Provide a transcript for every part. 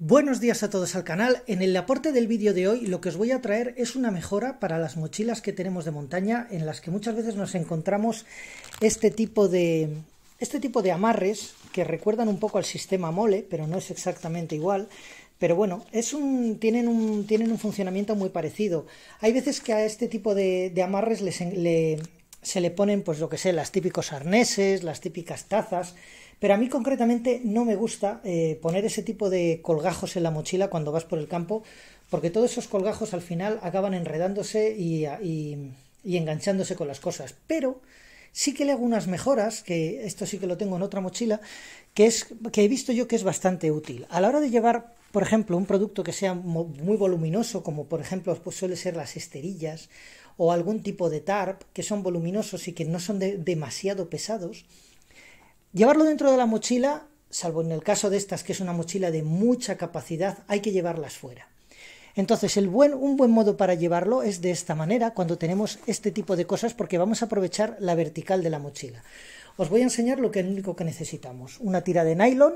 Buenos días a todos al canal. En el aporte del vídeo de hoy lo que os voy a traer es una mejora para las mochilas que tenemos de montaña en las que muchas veces nos encontramos este tipo de, este tipo de amarres que recuerdan un poco al sistema mole, pero no es exactamente igual. Pero bueno, es un, tienen, un, tienen un funcionamiento muy parecido. Hay veces que a este tipo de, de amarres les, le, se le ponen, pues lo que sé, las típicos arneses, las típicas tazas, pero a mí concretamente no me gusta eh, poner ese tipo de colgajos en la mochila cuando vas por el campo, porque todos esos colgajos al final acaban enredándose y enganchándose con las cosas. Pero sí que le hago unas mejoras, que esto sí que lo tengo en otra mochila, que, es, que he visto yo que es bastante útil. A la hora de llevar, por ejemplo, un producto que sea muy voluminoso, como por ejemplo pues suele ser las esterillas, o algún tipo de tarp, que son voluminosos y que no son demasiado pesados, llevarlo dentro de la mochila, salvo en el caso de estas, que es una mochila de mucha capacidad, hay que llevarlas fuera entonces, un buen modo para llevarlo es de esta manera, cuando tenemos este tipo de cosas, porque vamos a aprovechar la vertical de la mochila. Os voy a enseñar lo que es lo único que necesitamos. Una tira de nylon,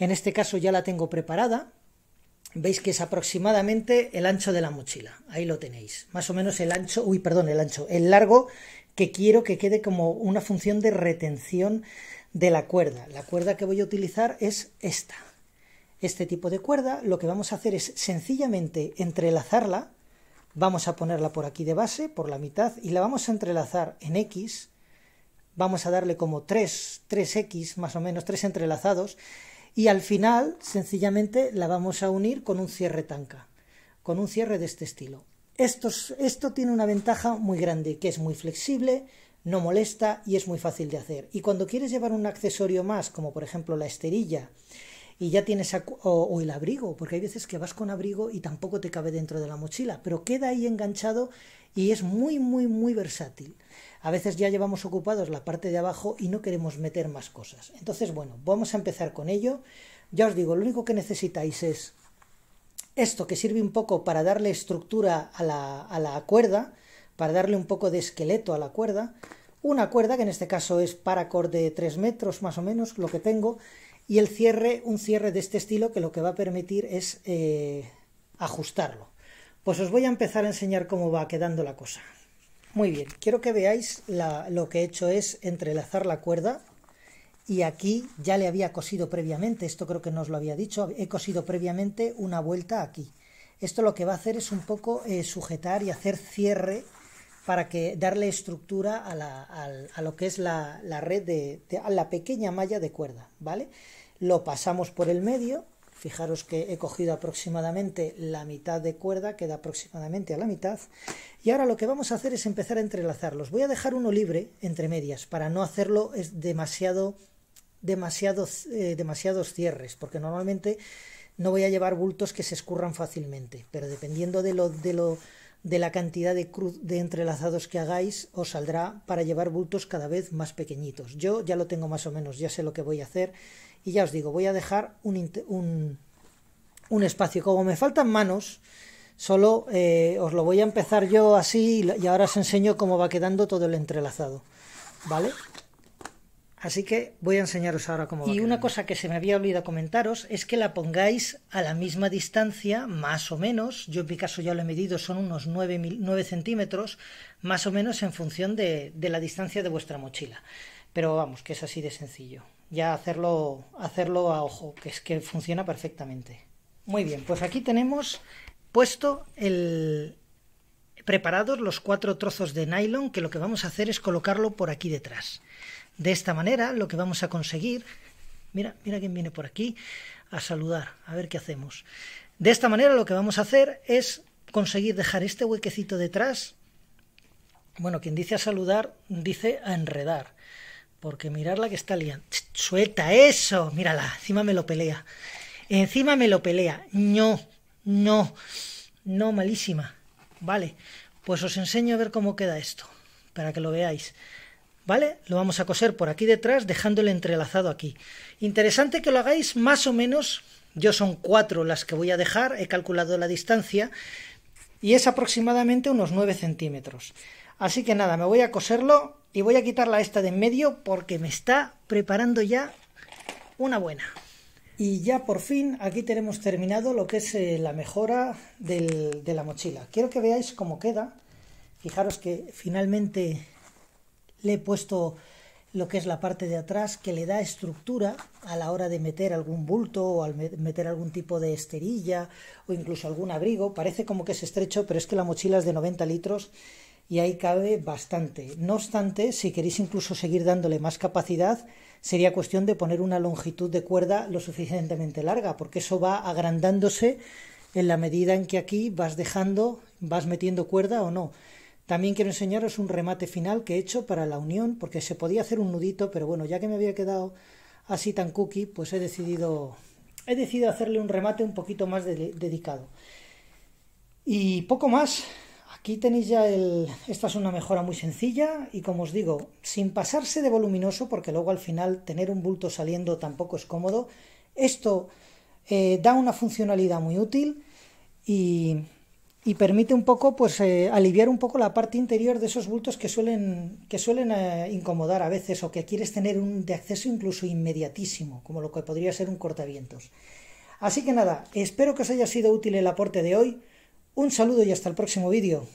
en este caso ya la tengo preparada. Veis que es aproximadamente el ancho de la mochila. Ahí lo tenéis. Más o menos el ancho, uy, perdón, el ancho, el largo que quiero que quede como una función de retención de la cuerda. La cuerda que voy a utilizar es esta, este tipo de cuerda, lo que vamos a hacer es sencillamente entrelazarla, vamos a ponerla por aquí de base, por la mitad, y la vamos a entrelazar en X, vamos a darle como 3, tres x más o menos, 3 entrelazados, y al final sencillamente la vamos a unir con un cierre tanca, con un cierre de este estilo. Esto, esto tiene una ventaja muy grande, que es muy flexible, no molesta y es muy fácil de hacer. Y cuando quieres llevar un accesorio más, como por ejemplo la esterilla, y ya tienes o, el abrigo, porque hay veces que vas con abrigo y tampoco te cabe dentro de la mochila, pero queda ahí enganchado y es muy, muy, muy versátil. A veces ya llevamos ocupados la parte de abajo y no queremos meter más cosas. Entonces, bueno, vamos a empezar con ello. Ya os digo, lo único que necesitáis es esto que sirve un poco para darle estructura a la, a la cuerda, para darle un poco de esqueleto a la cuerda. Una cuerda, que en este caso es paracord de 3 metros más o menos, lo que tengo, y el cierre, un cierre de este estilo que lo que va a permitir es eh, ajustarlo. Pues os voy a empezar a enseñar cómo va quedando la cosa. Muy bien, quiero que veáis lo que he hecho es entrelazar la cuerda y aquí ya le había cosido previamente, esto creo que no os lo había dicho, he cosido previamente una vuelta aquí. Esto lo que va a hacer es un poco eh, sujetar y hacer cierre para que darle estructura a, lo que es la, red de, a la pequeña malla de cuerda, ¿vale? Lo pasamos por el medio, fijaros que he cogido aproximadamente la mitad de cuerda, queda aproximadamente a la mitad, y ahora lo que vamos a hacer es empezar a entrelazarlos. Voy a dejar uno libre entre medias para no hacerlo demasiado, demasiado eh, demasiados cierres, porque normalmente no voy a llevar bultos que se escurran fácilmente, pero dependiendo de lo, de lo de la cantidad de cruz de entrelazados que hagáis os saldrá para llevar bultos cada vez más pequeñitos. Yo ya lo tengo más o menos, ya sé lo que voy a hacer y ya os digo, voy a dejar un, un, espacio. Como me faltan manos, solo eh, os lo voy a empezar yo así y ahora os enseño cómo va quedando todo el entrelazado. ¿Vale? Así que voy a enseñaros ahora cómo. Y una cosa que se me había olvidado comentaros es que la pongáis a la misma distancia, más o menos. Yo en mi caso ya lo he medido, son unos 9, centímetros, más o menos en función de, de, la distancia de vuestra mochila. Pero vamos, que es así de sencillo. Ya hacerlo, hacerlo a ojo, que es que funciona perfectamente. Muy bien, pues aquí tenemos puesto el, preparados los cuatro trozos de nylon que lo que vamos a hacer es colocarlo por aquí detrás. De esta manera lo que vamos a conseguir, mira, mira quién viene por aquí a saludar, a ver qué hacemos. De esta manera lo que vamos a hacer es conseguir dejar este huequecito detrás. Bueno, quien dice a saludar dice a enredar, porque mirar la que está liando. Suelta eso, mírala, encima me lo pelea. Encima me lo pelea. No, no, no, malísima. Vale, pues os enseño a ver cómo queda esto, para que lo veáis. ¿vale? Lo vamos a coser por aquí detrás, dejándole entrelazado aquí. Interesante que lo hagáis más o menos, yo son cuatro las que voy a dejar, he calculado la distancia, y es aproximadamente unos 9 centímetros. Así que nada, me voy a coserlo y voy a quitar la esta de en medio porque me está preparando ya una buena. Y ya por fin aquí tenemos terminado lo que es eh, la mejora de la mochila. Quiero que veáis cómo queda. Fijaros que finalmente le he puesto lo que es la parte de atrás que le da estructura a la hora de meter algún bulto o al meter algún tipo de esterilla o incluso algún abrigo. Parece como que es estrecho, pero es que la mochila es de 90 litros y ahí cabe bastante. No obstante, si queréis incluso seguir dándole más capacidad, sería cuestión de poner una longitud de cuerda lo suficientemente larga, porque eso va agrandándose en la medida en que aquí vas dejando, vas metiendo cuerda o no. También quiero enseñaros un remate final que he hecho para la unión, porque se podía hacer un nudito, pero bueno, ya que me había quedado así tan cookie, pues he decidido, he decidido hacerle un remate un poquito más dedicado. Y poco más, aquí tenéis ya el... Esta es una mejora muy sencilla y como os digo, sin pasarse de voluminoso, porque luego al final tener un bulto saliendo tampoco es cómodo, esto eh, da una funcionalidad muy útil y y permite un poco pues eh, aliviar un poco la parte interior de esos bultos que suelen que suelen eh, incomodar a veces o que quieres tener un de acceso incluso inmediatísimo como lo que podría ser un cortavientos así que nada espero que os haya sido útil el aporte de hoy un saludo y hasta el próximo vídeo